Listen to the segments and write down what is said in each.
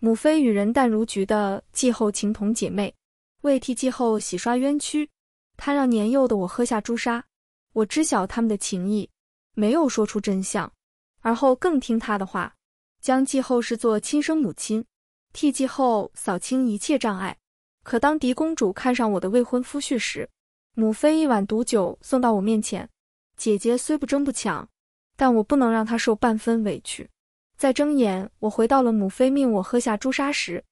母妃与人淡如菊的季后情同姐妹，为替季后洗刷冤屈，她让年幼的我喝下朱砂。我知晓他们的情谊，没有说出真相，而后更听她的话，将季后视作亲生母亲，替季后扫清一切障碍。可当狄公主看上我的未婚夫婿时，母妃一碗毒酒送到我面前。姐姐虽不争不抢，但我不能让她受半分委屈。再睁眼，我回到了母妃命我喝下朱砂时，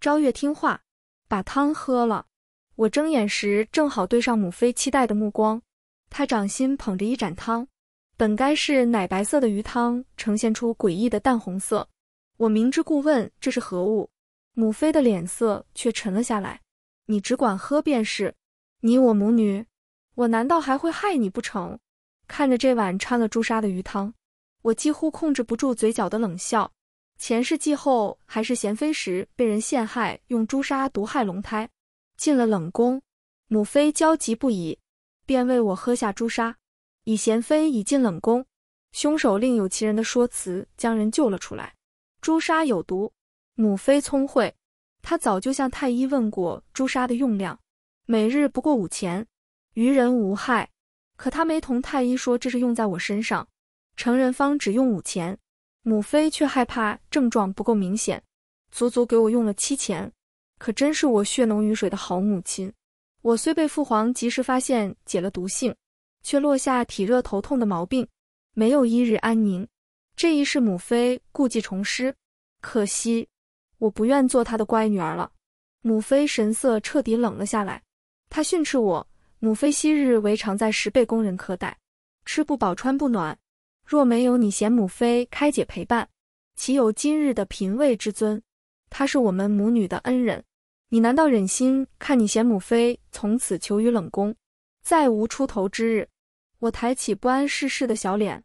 昭月听话，把汤喝了。我睁眼时正好对上母妃期待的目光，她掌心捧着一盏汤，本该是奶白色的鱼汤，呈现出诡异的淡红色。我明知故问，这是何物？母妃的脸色却沉了下来。你只管喝便是，你我母女，我难道还会害你不成？看着这碗掺了朱砂的鱼汤。我几乎控制不住嘴角的冷笑。前世继后还是贤妃时，被人陷害，用朱砂毒害龙胎，进了冷宫。母妃焦急不已，便为我喝下朱砂。以贤妃已进冷宫，凶手另有其人的说辞，将人救了出来。朱砂有毒，母妃聪慧，她早就向太医问过朱砂的用量，每日不过五钱，于人无害。可她没同太医说这是用在我身上。成人方只用五钱，母妃却害怕症状不够明显，足足给我用了七钱。可真是我血浓于水的好母亲。我虽被父皇及时发现解了毒性，却落下体热头痛的毛病，没有一日安宁。这一世母妃故技重施，可惜我不愿做她的乖女儿了。母妃神色彻底冷了下来，她训斥我：“母妃昔日为常在十倍宫人苛待，吃不饱穿不暖。”若没有你贤母妃开解陪伴，岂有今日的嫔位之尊？她是我们母女的恩人，你难道忍心看你贤母妃从此囚于冷宫，再无出头之日？我抬起不谙世事的小脸，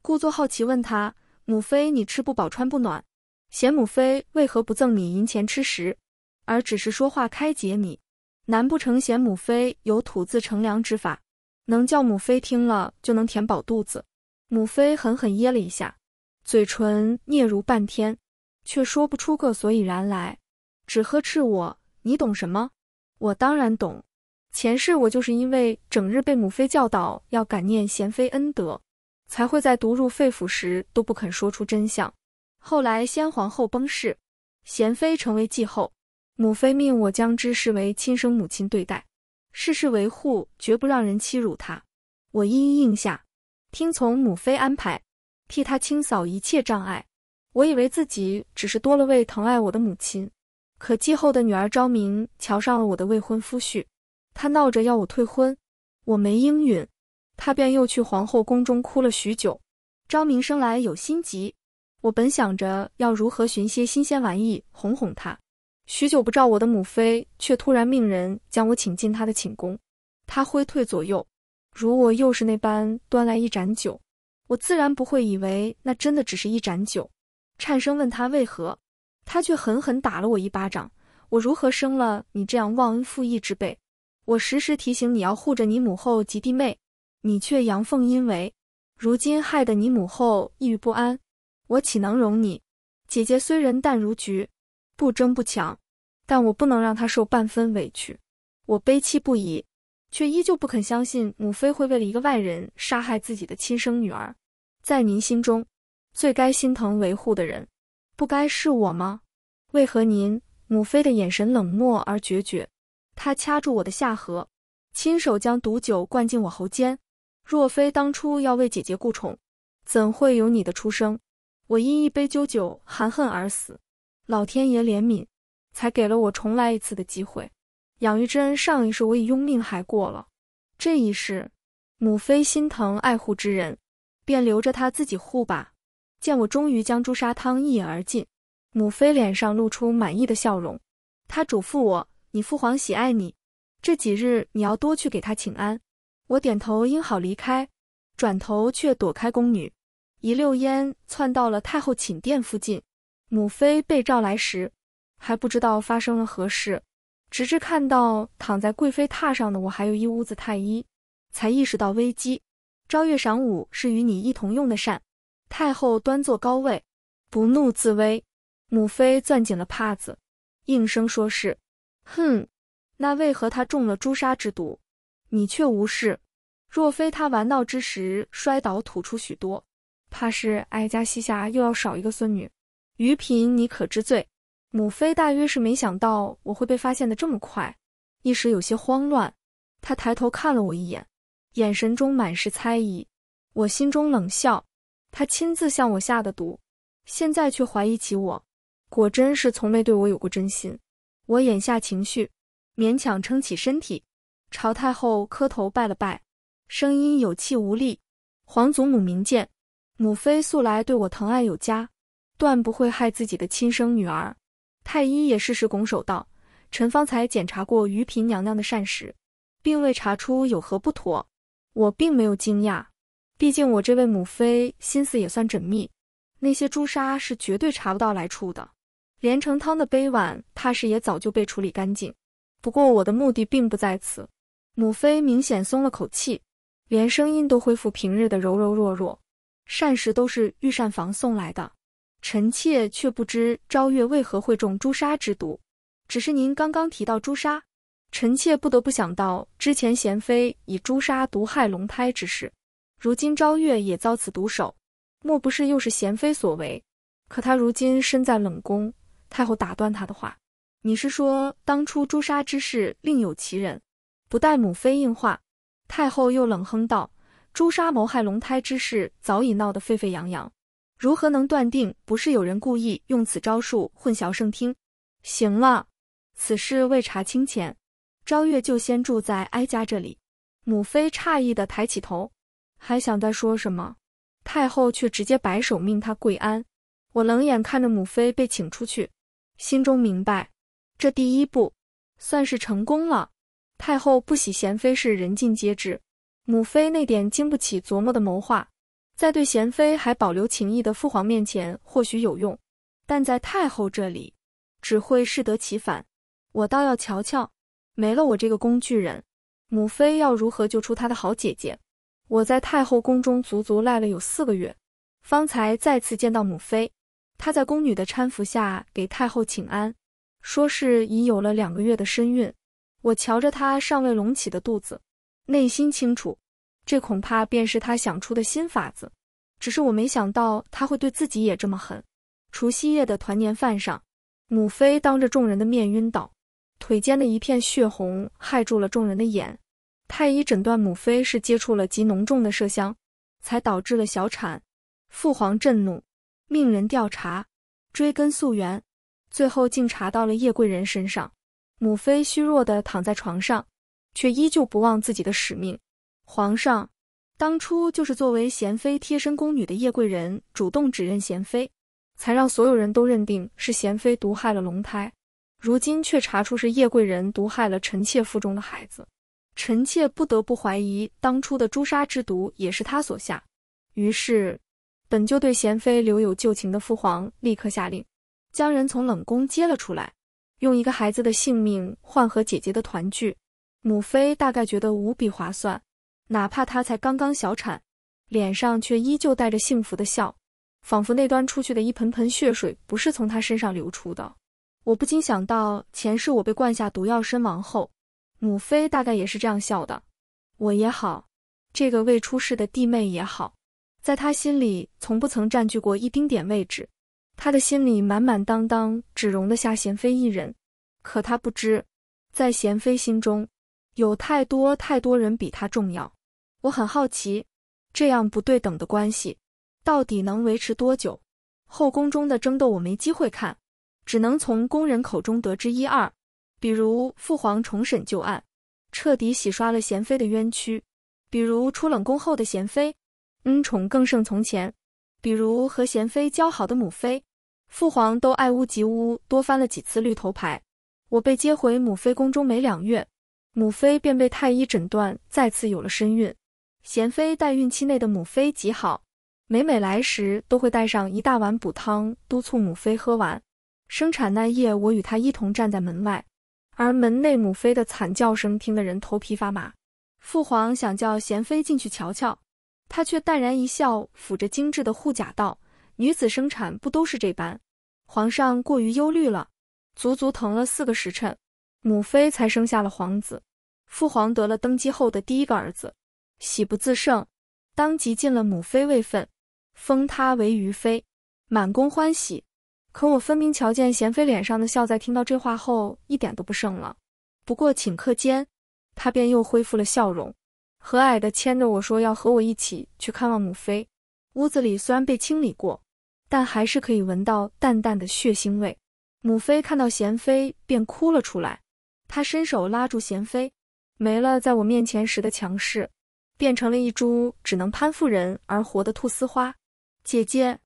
故作好奇问她：“母妃，你吃不饱穿不暖，贤母妃为何不赠你银钱吃食，而只是说话开解你？难不成贤母妃有吐字乘凉之法，能叫母妃听了就能填饱肚子？”母妃狠狠噎了一下，嘴唇嗫嚅半天，却说不出个所以然来，只呵斥我：“你懂什么？”我当然懂，前世我就是因为整日被母妃教导要感念贤妃恩德，才会在毒入肺腑时都不肯说出真相。后来先皇后崩逝，贤妃成为继后，母妃命我将之视为亲生母亲对待，事事维护，绝不让人欺辱她。我一一应下。听从母妃安排，替她清扫一切障碍。我以为自己只是多了位疼爱我的母亲，可继后的女儿昭明瞧上了我的未婚夫婿，他闹着要我退婚，我没应允，他便又去皇后宫中哭了许久。昭明生来有心急，我本想着要如何寻些新鲜玩意哄哄他，许久不照我的母妃，却突然命人将我请进她的寝宫，她挥退左右。如我幼时那般端来一盏酒，我自然不会以为那真的只是一盏酒，颤声问他为何，他却狠狠打了我一巴掌。我如何生了你这样忘恩负义之辈？我时时提醒你要护着你母后及弟妹，你却阳奉阴违，如今害得你母后抑郁不安，我岂能容你？姐姐虽人淡如菊，不争不抢，但我不能让她受半分委屈，我悲戚不已。却依旧不肯相信母妃会为了一个外人杀害自己的亲生女儿。在您心中，最该心疼维护的人，不该是我吗？为何您母妃的眼神冷漠而决绝？她掐住我的下颌，亲手将毒酒灌进我喉间。若非当初要为姐姐顾宠，怎会有你的出生？我因一杯鸩酒含恨而死，老天爷怜悯，才给了我重来一次的机会。养育之恩，上一世我已拥命还过了。这一世，母妃心疼爱护之人，便留着他自己护吧。见我终于将朱砂汤一饮而尽，母妃脸上露出满意的笑容。她嘱咐我：“你父皇喜爱你，这几日你要多去给他请安。”我点头应好，离开，转头却躲开宫女，一溜烟窜到了太后寝殿附近。母妃被召来时，还不知道发生了何事。直至看到躺在贵妃榻上的我，还有一屋子太医，才意识到危机。朝月晌午是与你一同用的膳，太后端坐高位，不怒自威。母妃攥紧了帕子，应声说是。哼，那为何她中了朱砂之毒，你却无事？若非她玩闹之时摔倒吐出许多，怕是哀家膝下又要少一个孙女。余嫔，你可知罪？母妃大约是没想到我会被发现的这么快，一时有些慌乱。她抬头看了我一眼，眼神中满是猜疑。我心中冷笑，她亲自向我下的毒，现在却怀疑起我，果真是从没对我有过真心。我掩下情绪，勉强撑起身体，朝太后磕头拜了拜，声音有气无力：“皇祖母明鉴，母妃素来对我疼爱有加，断不会害自己的亲生女儿。”太医也适时拱手道：“臣方才检查过余嫔娘娘的膳食，并未查出有何不妥。我并没有惊讶，毕竟我这位母妃心思也算缜密。那些朱砂是绝对查不到来处的，连成汤的杯碗怕是也早就被处理干净。不过我的目的并不在此。”母妃明显松了口气，连声音都恢复平日的柔柔弱弱。膳食都是御膳房送来的。臣妾却不知昭月为何会中朱砂之毒，只是您刚刚提到朱砂，臣妾不得不想到之前贤妃以朱砂毒害龙胎之事，如今昭月也遭此毒手，莫不是又是贤妃所为？可她如今身在冷宫。太后打断她的话：“你是说当初朱砂之事另有其人？”不待母妃应话，太后又冷哼道：“朱砂谋害龙胎之事早已闹得沸沸扬扬。”如何能断定不是有人故意用此招数混淆圣听？行了，此事未查清前，昭月就先住在哀家这里。母妃诧异地抬起头，还想再说什么，太后却直接摆手命她跪安。我冷眼看着母妃被请出去，心中明白，这第一步算是成功了。太后不喜贤妃是人尽皆知，母妃那点经不起琢磨的谋划。在对贤妃还保留情谊的父皇面前或许有用，但在太后这里只会适得其反。我倒要瞧瞧，没了我这个工具人，母妃要如何救出她的好姐姐？我在太后宫中足足赖了有四个月，方才再次见到母妃。她在宫女的搀扶下给太后请安，说是已有了两个月的身孕。我瞧着她尚未隆起的肚子，内心清楚。这恐怕便是他想出的新法子，只是我没想到他会对自己也这么狠。除夕夜的团年饭上，母妃当着众人的面晕倒，腿间的一片血红，害住了众人的眼。太医诊断母妃是接触了极浓重的麝香，才导致了小产。父皇震怒，命人调查，追根溯源，最后竟查到了叶贵人身上。母妃虚弱的躺在床上，却依旧不忘自己的使命。皇上当初就是作为贤妃贴身宫女的叶贵人主动指认贤妃，才让所有人都认定是贤妃毒害了龙胎。如今却查出是叶贵人毒害了臣妾腹中的孩子，臣妾不得不怀疑当初的朱砂之毒也是他所下。于是，本就对贤妃留有旧情的父皇立刻下令，将人从冷宫接了出来，用一个孩子的性命换和姐姐的团聚。母妃大概觉得无比划算。哪怕她才刚刚小产，脸上却依旧带着幸福的笑，仿佛那端出去的一盆盆血水不是从她身上流出的。我不禁想到前世我被灌下毒药身亡后，母妃大概也是这样笑的。我也好，这个未出世的弟妹也好，在她心里从不曾占据过一丁点位置。他的心里满满当当，只容得下贤妃一人。可他不知，在贤妃心中，有太多太多人比她重要。我很好奇，这样不对等的关系，到底能维持多久？后宫中的争斗我没机会看，只能从宫人口中得知一二。比如父皇重审旧案，彻底洗刷了贤妃的冤屈；比如出冷宫后的贤妃，恩宠更胜从前；比如和贤妃交好的母妃，父皇都爱屋及乌，多翻了几次绿头牌。我被接回母妃宫中没两月，母妃便被太医诊断，再次有了身孕。贤妃待孕期内的母妃极好，每每来时都会带上一大碗补汤，督促母妃喝完。生产那夜，我与她一同站在门外，而门内母妃的惨叫声听得人头皮发麻。父皇想叫贤妃进去瞧瞧，她却淡然一笑，抚着精致的护甲道：“女子生产不都是这般？皇上过于忧虑了。足足疼了四个时辰，母妃才生下了皇子，父皇得了登基后的第一个儿子。”喜不自胜，当即进了母妃位分，封她为瑜妃，满宫欢喜。可我分明瞧见贤妃脸上的笑，在听到这话后一点都不剩了。不过顷刻间，她便又恢复了笑容，和蔼的牵着我说要和我一起去看望母妃。屋子里虽然被清理过，但还是可以闻到淡淡的血腥味。母妃看到贤妃便哭了出来，她伸手拉住贤妃，没了在我面前时的强势。变成了一株只能攀附人而活的菟丝花。姐姐，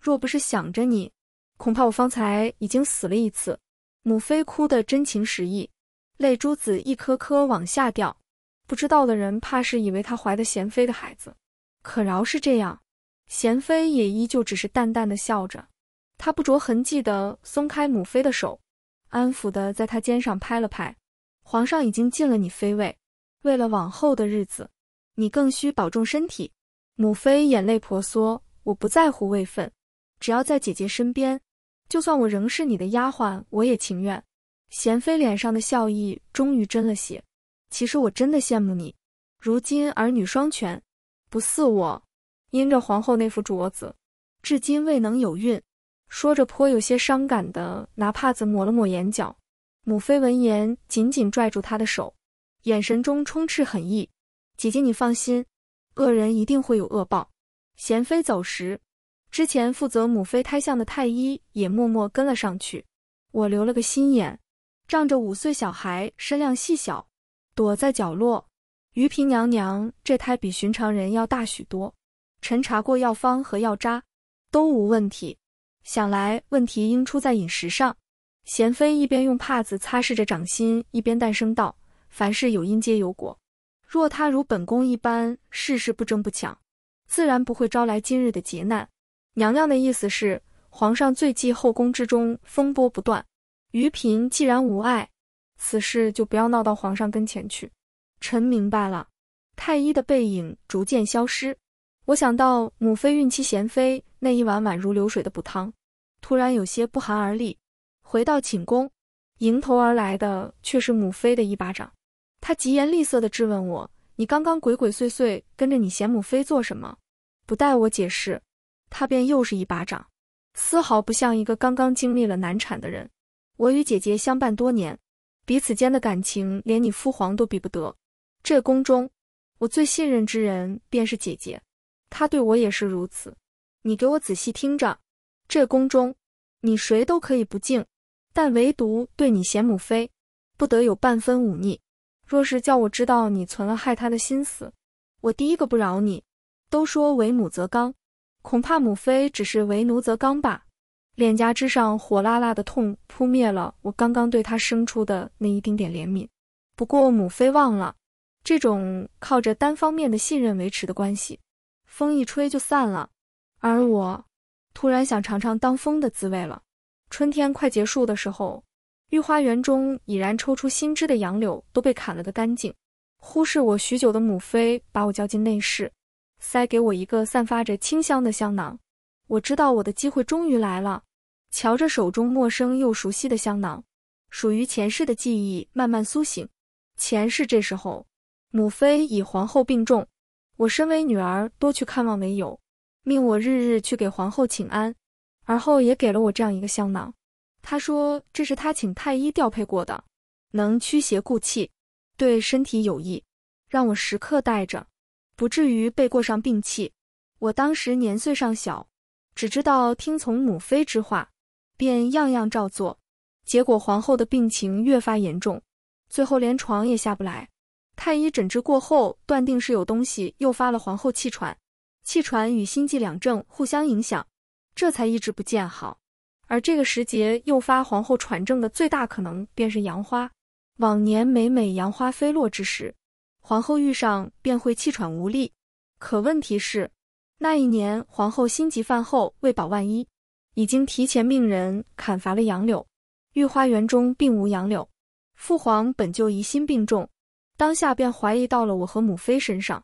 若不是想着你，恐怕我方才已经死了一次。母妃哭得真情实意，泪珠子一颗颗往下掉，不知道的人怕是以为她怀的贤妃的孩子。可饶是这样，贤妃也依旧只是淡淡的笑着。她不着痕迹的松开母妃的手，安抚的在她肩上拍了拍。皇上已经进了你妃位，为了往后的日子。你更需保重身体，母妃眼泪婆娑。我不在乎位分，只要在姐姐身边，就算我仍是你的丫鬟，我也情愿。贤妃脸上的笑意终于真了些。其实我真的羡慕你，如今儿女双全，不似我，因着皇后那副镯子，至今未能有孕。说着，颇有些伤感的拿帕子抹了抹眼角。母妃闻言，紧紧拽住她的手，眼神中充斥狠意。姐姐，你放心，恶人一定会有恶报。贤妃走时，之前负责母妃胎相的太医也默默跟了上去。我留了个心眼，仗着五岁小孩身量细小，躲在角落。余嫔娘娘这胎比寻常人要大许多。臣查过药方和药渣，都无问题，想来问题应出在饮食上。贤妃一边用帕子擦拭着掌心，一边淡声道：“凡事有因，皆有果。”若他如本宫一般，事事不争不抢，自然不会招来今日的劫难。娘娘的意思是，皇上最忌后宫之中风波不断。余嫔既然无碍，此事就不要闹到皇上跟前去。臣明白了。太医的背影逐渐消失，我想到母妃孕期贤妃那一碗宛如流水的补汤，突然有些不寒而栗。回到寝宫，迎头而来的却是母妃的一巴掌。他疾言厉色地质问我：“你刚刚鬼鬼祟祟跟着你贤母妃做什么？”不待我解释，他便又是一巴掌，丝毫不像一个刚刚经历了难产的人。我与姐姐相伴多年，彼此间的感情连你父皇都比不得。这宫中，我最信任之人便是姐姐，她对我也是如此。你给我仔细听着，这宫中，你谁都可以不敬，但唯独对你贤母妃，不得有半分忤逆。若是叫我知道你存了害他的心思，我第一个不饶你。都说为母则刚，恐怕母妃只是为奴则刚吧。脸颊之上火辣辣的痛，扑灭了我刚刚对他生出的那一丁点怜悯。不过母妃忘了，这种靠着单方面的信任维持的关系，风一吹就散了。而我，突然想尝尝当风的滋味了。春天快结束的时候。御花园中已然抽出新枝的杨柳都被砍了个干净。忽视我许久的母妃把我叫进内室，塞给我一个散发着清香的香囊。我知道我的机会终于来了。瞧着手中陌生又熟悉的香囊，属于前世的记忆慢慢苏醒。前世这时候，母妃以皇后病重，我身为女儿多去看望为由，命我日日去给皇后请安，而后也给了我这样一个香囊。他说：“这是他请太医调配过的，能驱邪固气，对身体有益，让我时刻带着，不至于被过上病气。”我当时年岁尚小，只知道听从母妃之话，便样样照做。结果皇后的病情越发严重，最后连床也下不来。太医诊治过后，断定是有东西诱发了皇后气喘，气喘与心悸两症互相影响，这才一直不见好。而这个时节诱发皇后喘症的最大可能便是杨花。往年每每杨花飞落之时，皇后遇上便会气喘无力。可问题是，那一年皇后心急犯后，为保万一，已经提前命人砍伐了杨柳。御花园中并无杨柳。父皇本就疑心病重，当下便怀疑到了我和母妃身上，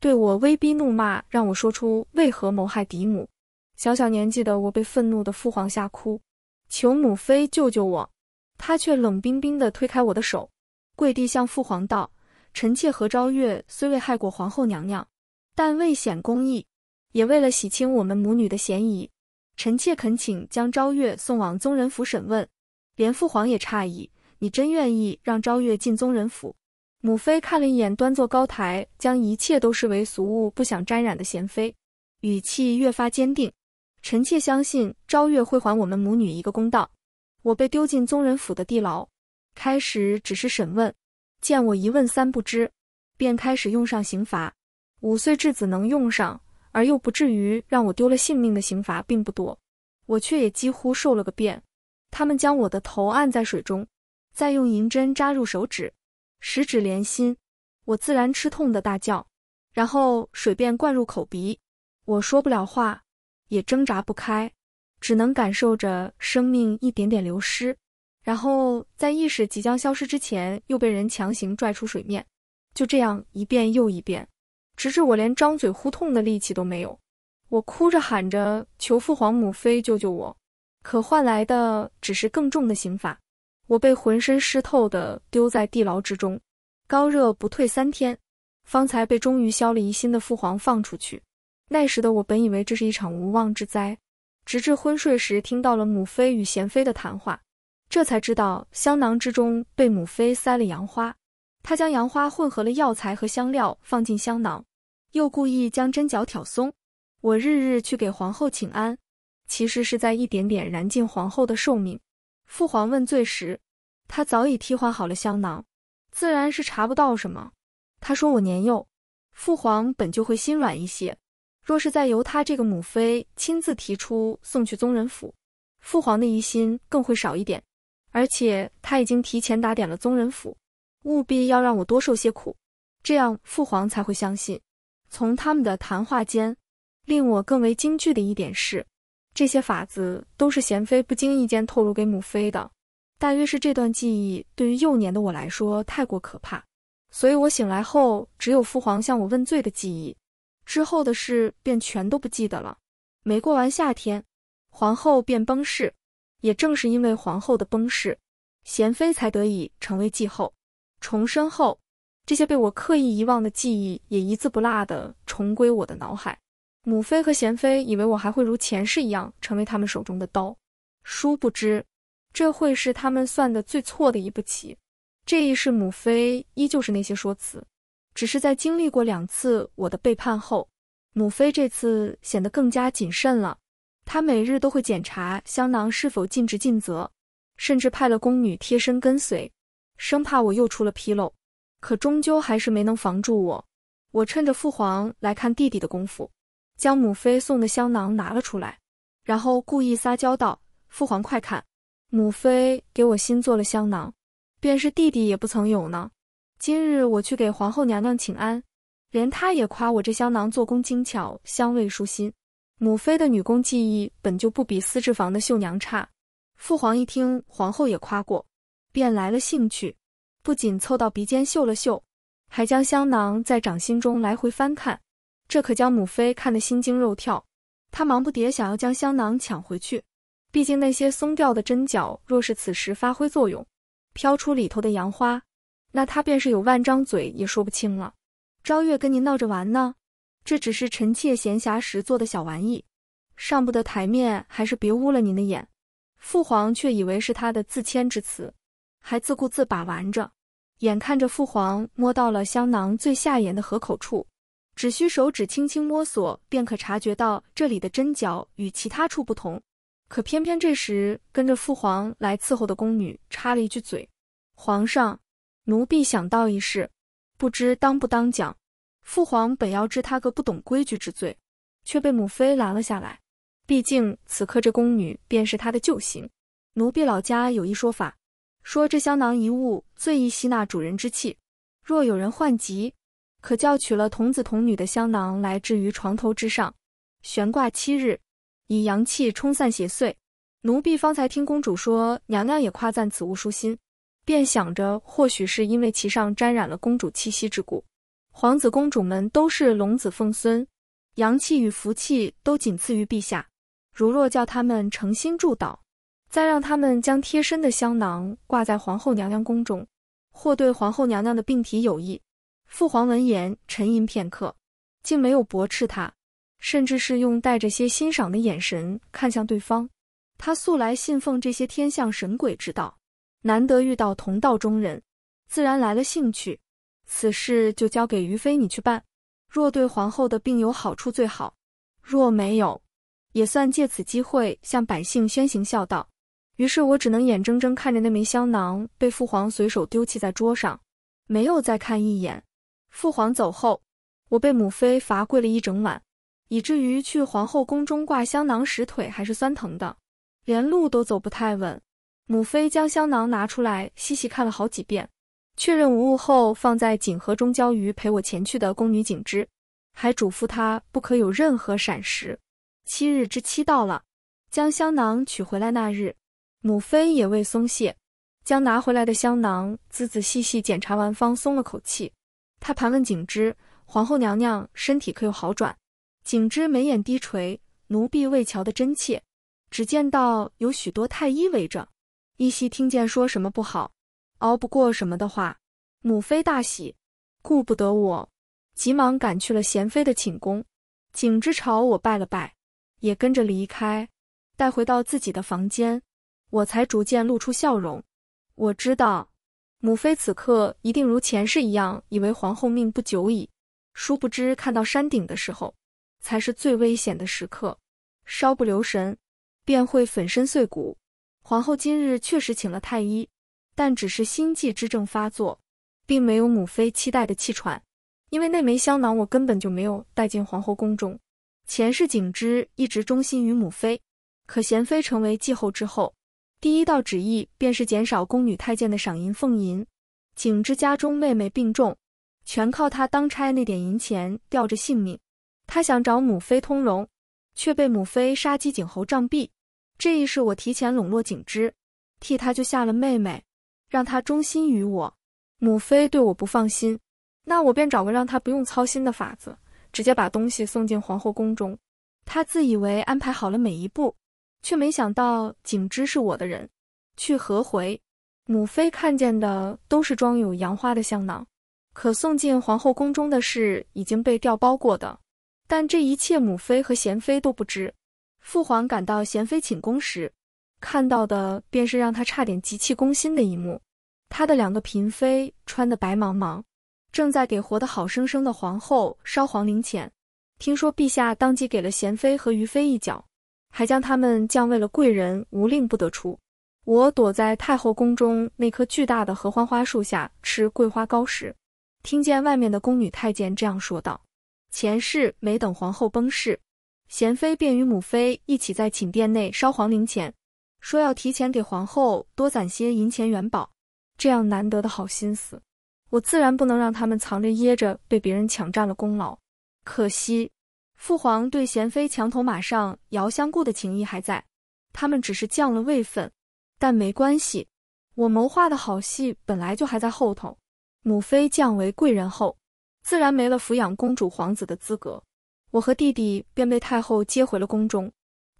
对我威逼怒骂，让我说出为何谋害嫡母。小小年纪的我被愤怒的父皇吓哭，求母妃救救我。他却冷冰冰地推开我的手，跪地向父皇道：“臣妾何昭月虽未害过皇后娘娘，但未显公义，也为了洗清我们母女的嫌疑，臣妾恳请将昭月送往宗人府审问。”连父皇也诧异：“你真愿意让昭月进宗人府？”母妃看了一眼端坐高台，将一切都视为俗物，不想沾染的贤妃，语气越发坚定。臣妾相信昭月会还我们母女一个公道。我被丢进宗人府的地牢，开始只是审问，见我一问三不知，便开始用上刑罚。五岁稚子能用上而又不至于让我丢了性命的刑罚并不多，我却也几乎受了个遍。他们将我的头按在水中，再用银针扎入手指，十指连心，我自然吃痛的大叫。然后水便灌入口鼻，我说不了话。也挣扎不开，只能感受着生命一点点流失，然后在意识即将消失之前，又被人强行拽出水面，就这样一遍又一遍，直至我连张嘴呼痛的力气都没有。我哭着喊着求父皇母妃救救我，可换来的只是更重的刑罚。我被浑身湿透的丢在地牢之中，高热不退三天，方才被终于消了疑心的父皇放出去。那时的我本以为这是一场无妄之灾，直至昏睡时听到了母妃与贤妃的谈话，这才知道香囊之中被母妃塞了杨花。她将杨花混合了药材和香料放进香囊，又故意将针脚挑松。我日日去给皇后请安，其实是在一点点燃尽皇后的寿命。父皇问罪时，她早已替换好了香囊，自然是查不到什么。她说我年幼，父皇本就会心软一些。若是再由他这个母妃亲自提出送去宗人府，父皇的疑心更会少一点。而且他已经提前打点了宗人府，务必要让我多受些苦，这样父皇才会相信。从他们的谈话间，令我更为惊惧的一点是，这些法子都是贤妃不经意间透露给母妃的。大约是这段记忆对于幼年的我来说太过可怕，所以我醒来后只有父皇向我问罪的记忆。之后的事便全都不记得了。没过完夏天，皇后便崩逝。也正是因为皇后的崩逝，贤妃才得以成为继后。重生后，这些被我刻意遗忘的记忆也一字不落的重归我的脑海。母妃和贤妃以为我还会如前世一样成为他们手中的刀，殊不知这会是他们算的最错的一步棋。这一世，母妃依旧是那些说辞。只是在经历过两次我的背叛后，母妃这次显得更加谨慎了。她每日都会检查香囊是否尽职尽责，甚至派了宫女贴身跟随，生怕我又出了纰漏。可终究还是没能防住我。我趁着父皇来看弟弟的功夫，将母妃送的香囊拿了出来，然后故意撒娇道：“父皇快看，母妃给我新做了香囊，便是弟弟也不曾有呢。”今日我去给皇后娘娘请安，连她也夸我这香囊做工精巧，香味舒心。母妃的女工技艺本就不比丝织房的绣娘差。父皇一听皇后也夸过，便来了兴趣，不仅凑到鼻尖嗅了嗅，还将香囊在掌心中来回翻看。这可将母妃看得心惊肉跳，她忙不迭想要将香囊抢回去，毕竟那些松掉的针脚若是此时发挥作用，飘出里头的杨花。那他便是有万张嘴也说不清了。昭月跟您闹着玩呢，这只是臣妾闲暇时做的小玩意，上不得台面，还是别污了您的眼。父皇却以为是他的自谦之词，还自顾自把玩着，眼看着父皇摸到了香囊最下沿的合口处，只需手指轻轻摸索，便可察觉到这里的针脚与其他处不同。可偏偏这时，跟着父皇来伺候的宫女插了一句嘴：“皇上。”奴婢想到一事，不知当不当讲。父皇本要治他个不懂规矩之罪，却被母妃拦了下来。毕竟此刻这宫女便是他的救星。奴婢老家有一说法，说这香囊一物最易吸纳主人之气，若有人患疾，可叫取了童子童女的香囊来置于床头之上，悬挂七日，以阳气冲散邪祟。奴婢方才听公主说，娘娘也夸赞此物舒心。便想着，或许是因为其上沾染了公主气息之故。皇子公主们都是龙子凤孙，阳气与福气都仅次于陛下。如若叫他们诚心祝祷，再让他们将贴身的香囊挂在皇后娘娘宫中，或对皇后娘娘的病体有益。父皇闻言沉吟片刻，竟没有驳斥他，甚至是用带着些欣赏的眼神看向对方。他素来信奉这些天象神鬼之道。难得遇到同道中人，自然来了兴趣。此事就交给于妃你去办，若对皇后的病有好处最好；若没有，也算借此机会向百姓宣行孝道。于是我只能眼睁睁看着那枚香囊被父皇随手丢弃在桌上，没有再看一眼。父皇走后，我被母妃罚跪了一整晚，以至于去皇后宫中挂香囊时腿还是酸疼的，连路都走不太稳。母妃将香囊拿出来，细细看了好几遍，确认无误后，放在锦盒中交于陪我前去的宫女景之，还嘱咐她不可有任何闪失。七日之期到了，将香囊取回来那日，母妃也未松懈，将拿回来的香囊仔仔细细检查完，方松了口气。她盘问景之：“皇后娘娘身体可有好转？”景之眉眼低垂，奴婢未瞧得真切，只见到有许多太医围着。依稀听见说什么不好，熬不过什么的话，母妃大喜，顾不得我，急忙赶去了贤妃的寝宫。景之朝我拜了拜，也跟着离开。带回到自己的房间，我才逐渐露出笑容。我知道，母妃此刻一定如前世一样，以为皇后命不久矣。殊不知，看到山顶的时候，才是最危险的时刻，稍不留神，便会粉身碎骨。皇后今日确实请了太医，但只是心悸之症发作，并没有母妃期待的气喘。因为那枚香囊，我根本就没有带进皇后宫中。前世景之一直忠心于母妃，可贤妃成为继后之后，第一道旨意便是减少宫女太监的赏银俸银。景之家中妹妹病重，全靠他当差那点银钱吊着性命。他想找母妃通融，却被母妃杀鸡儆猴，杖毙。这一世，我提前笼络景之，替他就下了妹妹，让他忠心于我。母妃对我不放心，那我便找个让他不用操心的法子，直接把东西送进皇后宫中。他自以为安排好了每一步，却没想到景之是我的人。去和回，母妃看见的都是装有杨花的香囊，可送进皇后宫中的事已经被调包过的。但这一切，母妃和贤妃都不知。父皇赶到贤妃寝宫时，看到的便是让他差点急气攻心的一幕。他的两个嫔妃穿的白茫茫，正在给活得好生生的皇后烧黄陵钱。听说陛下当即给了贤妃和余妃一脚，还将他们降为了贵人，无令不得出。我躲在太后宫中那棵巨大的合欢花树下吃桂花糕时，听见外面的宫女太监这样说道：“前世没等皇后崩逝。”贤妃便与母妃一起在寝殿内烧黄绫钱，说要提前给皇后多攒些银钱元宝。这样难得的好心思，我自然不能让他们藏着掖着，被别人抢占了功劳。可惜父皇对贤妃墙头马上遥相顾的情谊还在，他们只是降了位分，但没关系，我谋划的好戏本来就还在后头。母妃降为贵人后，自然没了抚养公主皇子的资格。我和弟弟便被太后接回了宫中，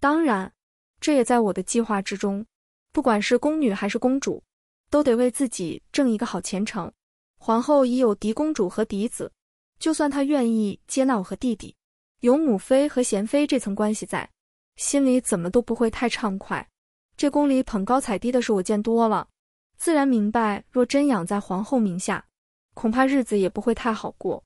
当然，这也在我的计划之中。不管是宫女还是公主，都得为自己挣一个好前程。皇后已有嫡公主和嫡子，就算她愿意接纳我和弟弟，有母妃和贤妃这层关系在，心里怎么都不会太畅快。这宫里捧高踩低的事我见多了，自然明白，若真养在皇后名下，恐怕日子也不会太好过。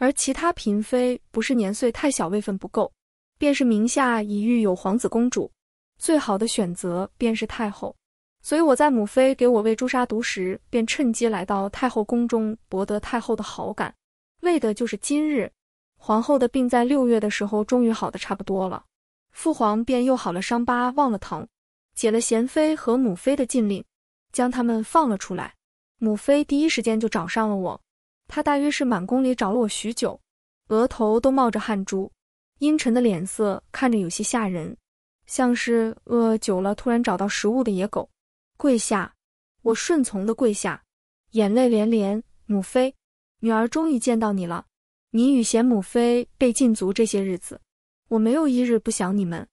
而其他嫔妃不是年岁太小位分不够，便是名下已育有皇子公主。最好的选择便是太后。所以我在母妃给我喂朱砂毒时，便趁机来到太后宫中，博得太后的好感，为的就是今日。皇后的病在六月的时候终于好的差不多了，父皇便又好了伤疤忘了疼，解了贤妃和母妃的禁令，将他们放了出来。母妃第一时间就找上了我。他大约是满宫里找了我许久，额头都冒着汗珠，阴沉的脸色看着有些吓人，像是饿久了突然找到食物的野狗。跪下，我顺从的跪下，眼泪连连。母妃，女儿终于见到你了。你与贤母妃被禁足这些日子，我没有一日不想你们。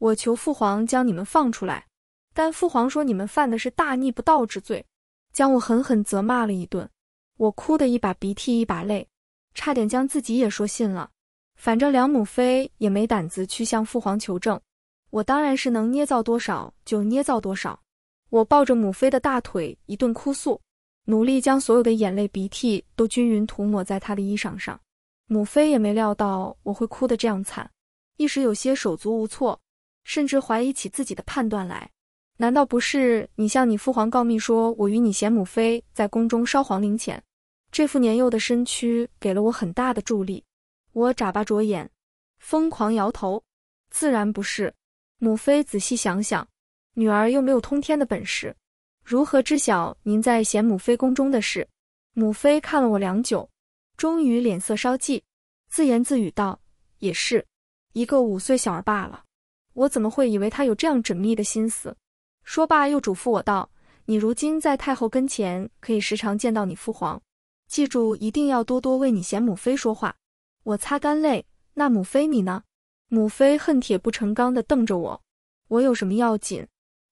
我求父皇将你们放出来，但父皇说你们犯的是大逆不道之罪，将我狠狠责骂了一顿。我哭得一把鼻涕一把泪，差点将自己也说信了。反正梁母妃也没胆子去向父皇求证，我当然是能捏造多少就捏造多少。我抱着母妃的大腿一顿哭诉，努力将所有的眼泪、鼻涕都均匀涂抹在她的衣裳上。母妃也没料到我会哭得这样惨，一时有些手足无措，甚至怀疑起自己的判断来。难道不是你向你父皇告密，说我与你贤母妃在宫中烧皇陵前，这副年幼的身躯给了我很大的助力。我眨巴着眼，疯狂摇头。自然不是母妃，仔细想想，女儿又没有通天的本事，如何知晓您在贤母妃宫中的事？母妃看了我良久，终于脸色稍霁，自言自语道：“也是，一个五岁小儿罢了，我怎么会以为他有这样缜密的心思？”说罢又嘱咐我道：“你如今在太后跟前，可以时常见到你父皇。”记住，一定要多多为你贤母妃说话。我擦干泪，那母妃你呢？母妃恨铁不成钢地瞪着我。我有什么要紧？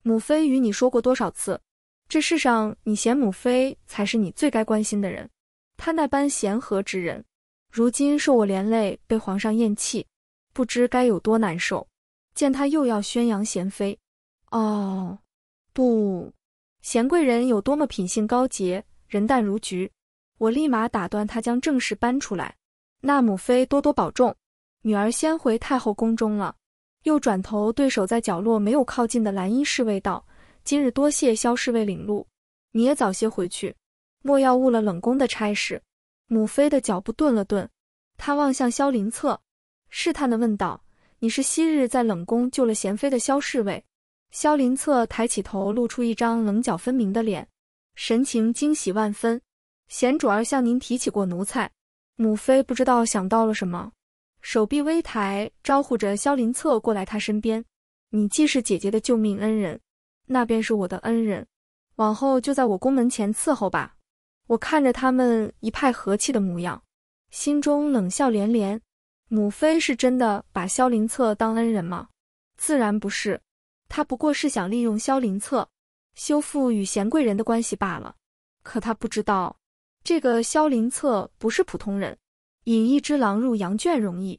母妃与你说过多少次，这世上你贤母妃才是你最该关心的人。她那般贤和之人，如今受我连累，被皇上厌弃，不知该有多难受。见他又要宣扬贤妃，哦，不，贤贵人有多么品性高洁，人淡如菊。我立马打断他，将正事搬出来。那母妃多多保重，女儿先回太后宫中了。又转头对守在角落没有靠近的蓝衣侍卫道：“今日多谢萧侍卫领路，你也早些回去，莫要误了冷宫的差事。”母妃的脚步顿了顿，她望向萧林策，试探地问道：“你是昔日在冷宫救了贤妃的萧侍卫？”萧林策抬起头，露出一张棱角分明的脸，神情惊喜万分。贤主儿向您提起过奴才，母妃不知道想到了什么，手臂微抬，招呼着萧林策过来他身边。你既是姐姐的救命恩人，那便是我的恩人，往后就在我宫门前伺候吧。我看着他们一派和气的模样，心中冷笑连连。母妃是真的把萧林策当恩人吗？自然不是，她不过是想利用萧林策修复与贤贵人的关系罢了。可她不知道。这个萧林策不是普通人，引一只狼入羊圈容易，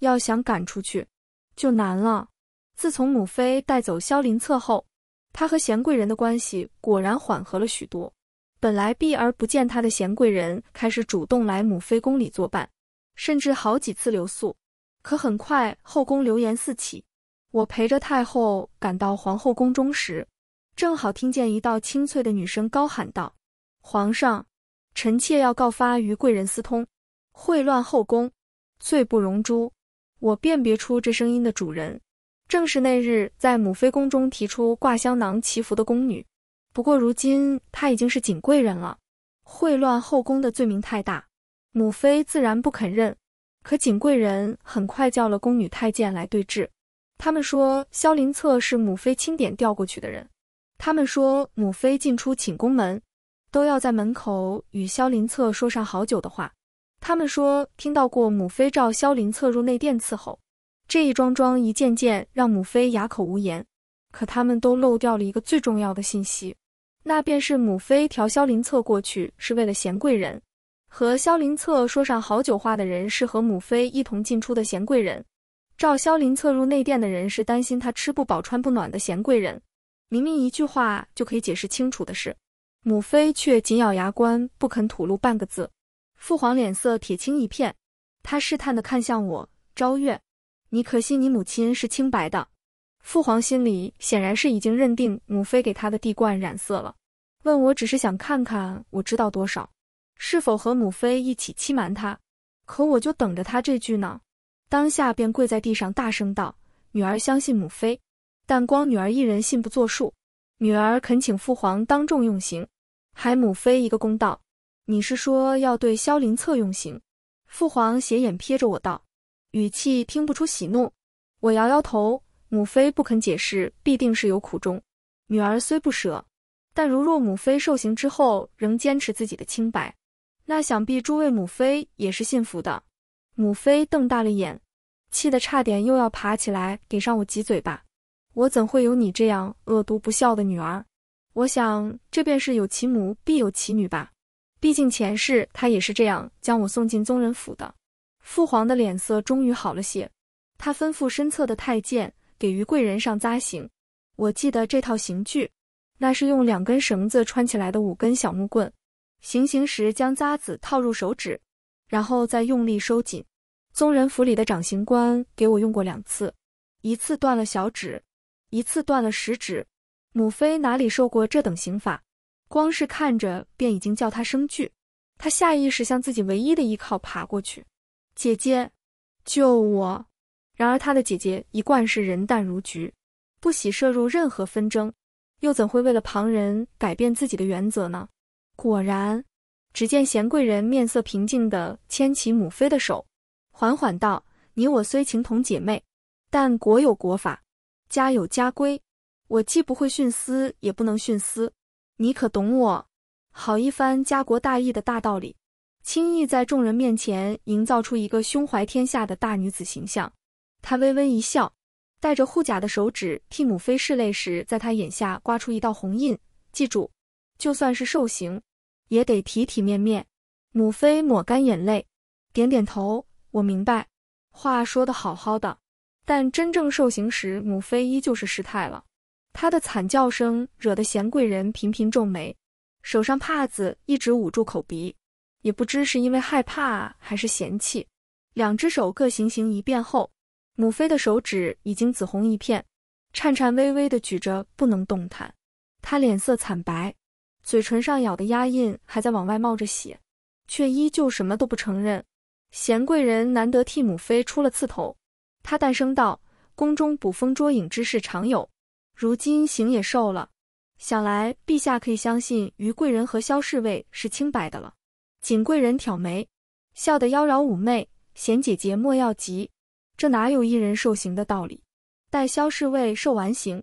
要想赶出去就难了。自从母妃带走萧林策后，他和贤贵人的关系果然缓和了许多。本来避而不见他的贤贵人，开始主动来母妃宫里作伴，甚至好几次留宿。可很快，后宫流言四起。我陪着太后赶到皇后宫中时，正好听见一道清脆的女声高喊道：“皇上。”臣妾要告发于贵人私通，秽乱后宫，罪不容诛。我辨别出这声音的主人，正是那日在母妃宫中提出挂香囊祈福的宫女。不过如今她已经是景贵人了。秽乱后宫的罪名太大，母妃自然不肯认。可景贵人很快叫了宫女太监来对质。他们说萧林策是母妃钦点调过去的人。他们说母妃进出寝宫门。都要在门口与萧林策说上好久的话。他们说听到过母妃召萧林策入内殿伺候，这一桩桩一件件让母妃哑口无言。可他们都漏掉了一个最重要的信息，那便是母妃调萧林策过去是为了贤贵人。和萧林策说上好久话的人是和母妃一同进出的贤贵人。召萧林策入内殿的人是担心他吃不饱穿不暖的贤贵人。明明一句话就可以解释清楚的事。母妃却紧咬牙关，不肯吐露半个字。父皇脸色铁青一片，他试探的看向我：“昭月，你可惜你母亲是清白的？”父皇心里显然是已经认定母妃给他的地冠染色了，问我只是想看看我知道多少，是否和母妃一起欺瞒他。可我就等着他这句呢，当下便跪在地上，大声道：“女儿相信母妃，但光女儿一人信不作数，女儿恳请父皇当众用刑。”还母妃一个公道，你是说要对萧凌策用刑？父皇斜眼瞥着我道，语气听不出喜怒。我摇摇头，母妃不肯解释，必定是有苦衷。女儿虽不舍，但如若母妃受刑之后仍坚持自己的清白，那想必诸位母妃也是信服的。母妃瞪大了眼，气得差点又要爬起来给上我几嘴巴。我怎会有你这样恶毒不孝的女儿？我想，这便是有其母必有其女吧。毕竟前世他也是这样将我送进宗人府的。父皇的脸色终于好了些，他吩咐身侧的太监给于贵人上扎刑。我记得这套刑具，那是用两根绳子穿起来的五根小木棍。行刑时将扎子套入手指，然后再用力收紧。宗人府里的掌刑官给我用过两次，一次断了小指，一次断了食指。母妃哪里受过这等刑罚？光是看着便已经叫他生惧。他下意识向自己唯一的依靠爬过去：“姐姐，救我！”然而他的姐姐一贯是人淡如菊，不喜涉入任何纷争，又怎会为了旁人改变自己的原则呢？果然，只见贤贵人面色平静地牵起母妃的手，缓缓道：“你我虽情同姐妹，但国有国法，家有家规。”我既不会徇私，也不能徇私，你可懂我？好一番家国大义的大道理，轻易在众人面前营造出一个胸怀天下的大女子形象。他微微一笑，带着护甲的手指替母妃拭泪时，在她眼下刮出一道红印。记住，就算是受刑，也得体体面面。母妃抹干眼泪，点点头，我明白。话说的好好的，但真正受刑时，母妃依旧是失态了。他的惨叫声惹得贤贵人频频皱眉，手上帕子一直捂住口鼻，也不知是因为害怕还是嫌弃。两只手各行刑一遍后，母妃的手指已经紫红一片，颤颤巍巍地举着不能动弹。她脸色惨白，嘴唇上咬的牙印还在往外冒着血，却依旧什么都不承认。贤贵人难得替母妃出了刺头，她淡声道：“宫中捕风捉影之事常有。”如今刑也瘦了，想来陛下可以相信于贵人和萧侍卫是清白的了。景贵人挑眉，笑得妖娆妩媚。贤姐姐莫要急，这哪有一人受刑的道理？待萧侍卫受完刑，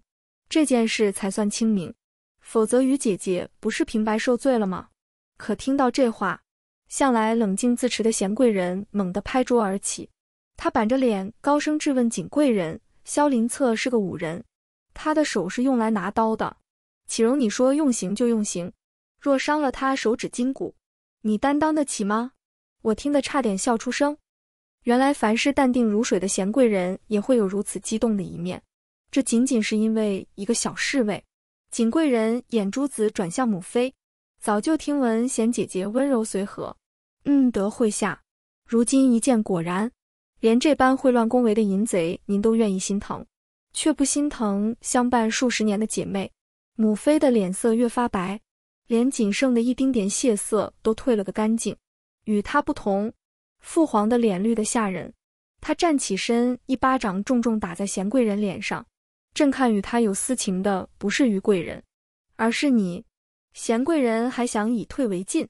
这件事才算清明。否则于姐姐不是平白受罪了吗？可听到这话，向来冷静自持的贤贵人猛地拍桌而起，他板着脸高声质问景贵人：“萧林策是个武人。”他的手是用来拿刀的，岂容你说用刑就用刑？若伤了他手指筋骨，你担当得起吗？我听得差点笑出声。原来凡事淡定如水的贤贵人也会有如此激动的一面，这仅仅是因为一个小侍卫。景贵人眼珠子转向母妃，早就听闻贤姐姐温柔随和，嗯，德惠下，如今一见果然，连这般会乱宫闱的淫贼，您都愿意心疼。却不心疼相伴数十年的姐妹，母妃的脸色越发白，连仅剩的一丁点血色都褪了个干净。与她不同，父皇的脸绿得吓人。他站起身，一巴掌重重打在贤贵人脸上。朕看与他有私情的不是于贵人，而是你。贤贵人还想以退为进，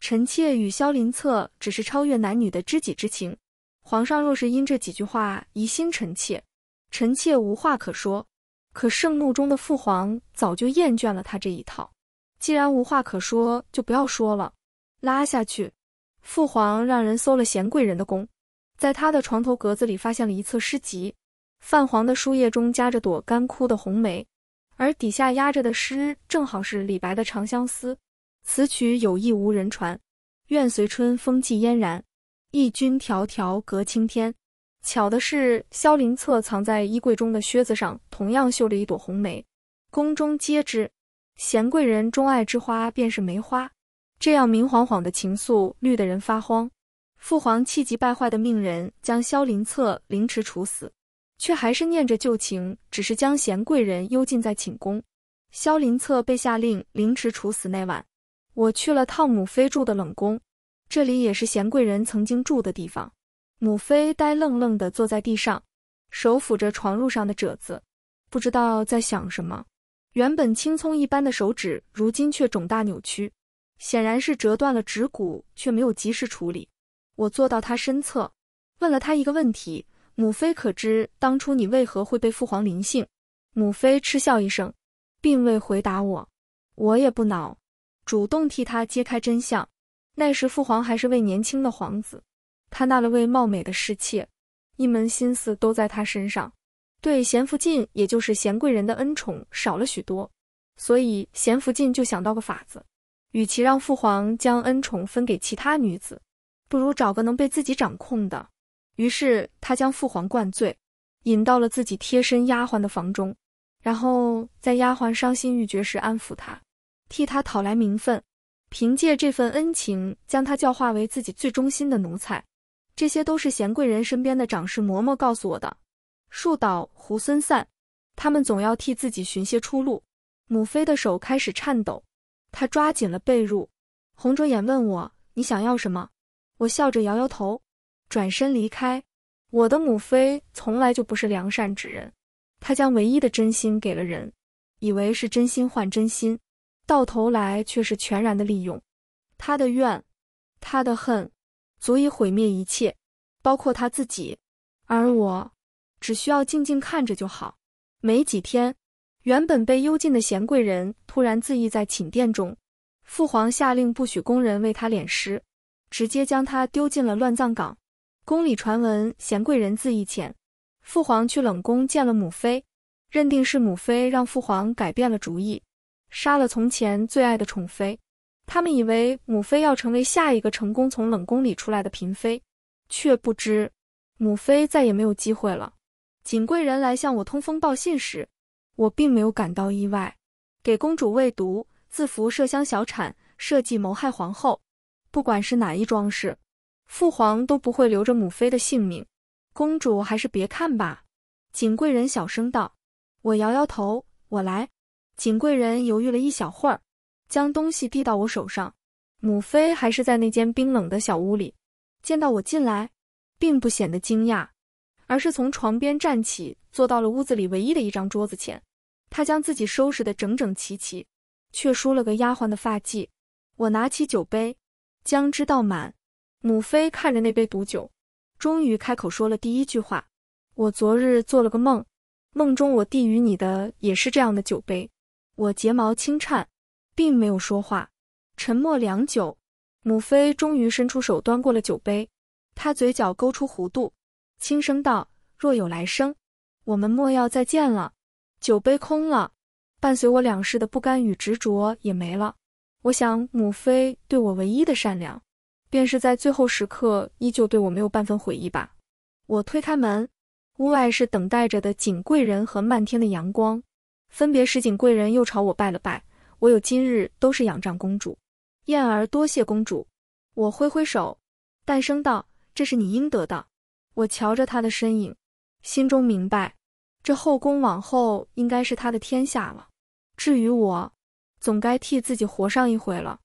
臣妾与萧林策只是超越男女的知己之情。皇上若是因这几句话疑心臣妾。臣妾无话可说，可盛怒中的父皇早就厌倦了他这一套。既然无话可说，就不要说了。拉下去！父皇让人搜了贤贵人的宫，在他的床头格子里发现了一册诗集，泛黄的书页中夹着朵干枯的红梅，而底下压着的诗正好是李白的《长相思》。此曲有意无人传，愿随春风寄嫣然。一君迢迢隔青天。巧的是，萧林策藏在衣柜中的靴子上，同样绣着一朵红梅。宫中皆知，贤贵人钟爱之花便是梅花。这样明晃晃的情愫，绿得人发慌。父皇气急败坏的命人将萧林策凌迟处死，却还是念着旧情，只是将贤贵人幽禁在寝宫。萧林策被下令凌迟处死那晚，我去了汤母妃住的冷宫，这里也是贤贵人曾经住的地方。母妃呆愣愣地坐在地上，手抚着床褥上的褶子，不知道在想什么。原本青葱一般的手指，如今却肿大扭曲，显然是折断了指骨，却没有及时处理。我坐到她身侧，问了她一个问题：母妃可知当初你为何会被父皇临幸？母妃嗤笑一声，并未回答我。我也不恼，主动替她揭开真相。那时父皇还是位年轻的皇子。他纳了位貌美的侍妾，一门心思都在她身上，对贤福晋，也就是贤贵人的恩宠少了许多，所以贤福晋就想到个法子，与其让父皇将恩宠分给其他女子，不如找个能被自己掌控的。于是他将父皇灌醉，引到了自己贴身丫鬟的房中，然后在丫鬟伤心欲绝时安抚她，替她讨来名分，凭借这份恩情将她教化为自己最忠心的奴才。这些都是贤贵人身边的掌事嬷嬷告诉我的。树倒猢狲散，他们总要替自己寻些出路。母妃的手开始颤抖，她抓紧了被褥，红着眼问我：“你想要什么？”我笑着摇摇头，转身离开。我的母妃从来就不是良善之人，她将唯一的真心给了人，以为是真心换真心，到头来却是全然的利用。她的怨，她的恨。足以毁灭一切，包括他自己。而我，只需要静静看着就好。没几天，原本被幽禁的贤贵人突然自缢在寝殿中。父皇下令不许宫人为他敛尸，直接将他丢进了乱葬岗。宫里传闻，贤贵人自缢前，父皇去冷宫见了母妃，认定是母妃让父皇改变了主意，杀了从前最爱的宠妃。他们以为母妃要成为下一个成功从冷宫里出来的嫔妃，却不知母妃再也没有机会了。景贵人来向我通风报信时，我并没有感到意外。给公主喂毒，自服麝香小产，设计谋害皇后，不管是哪一桩事，父皇都不会留着母妃的性命。公主还是别看吧。景贵人小声道。我摇摇头，我来。景贵人犹豫了一小会儿。将东西递到我手上，母妃还是在那间冰冷的小屋里，见到我进来，并不显得惊讶，而是从床边站起，坐到了屋子里唯一的一张桌子前。她将自己收拾得整整齐齐，却梳了个丫鬟的发髻。我拿起酒杯，将之倒满。母妃看着那杯毒酒，终于开口说了第一句话：“我昨日做了个梦，梦中我递与你的也是这样的酒杯。”我睫毛轻颤。并没有说话，沉默良久，母妃终于伸出手端过了酒杯，她嘴角勾出弧度，轻声道：“若有来生，我们莫要再见了。”酒杯空了，伴随我两世的不甘与执着也没了。我想，母妃对我唯一的善良，便是在最后时刻依旧对我没有半分悔意吧。我推开门，屋外是等待着的景贵人和漫天的阳光，分别时景贵人又朝我拜了拜。我有今日都是仰仗公主，燕儿多谢公主。我挥挥手，淡声道：“这是你应得的。”我瞧着他的身影，心中明白，这后宫往后应该是他的天下了。至于我，总该替自己活上一回了。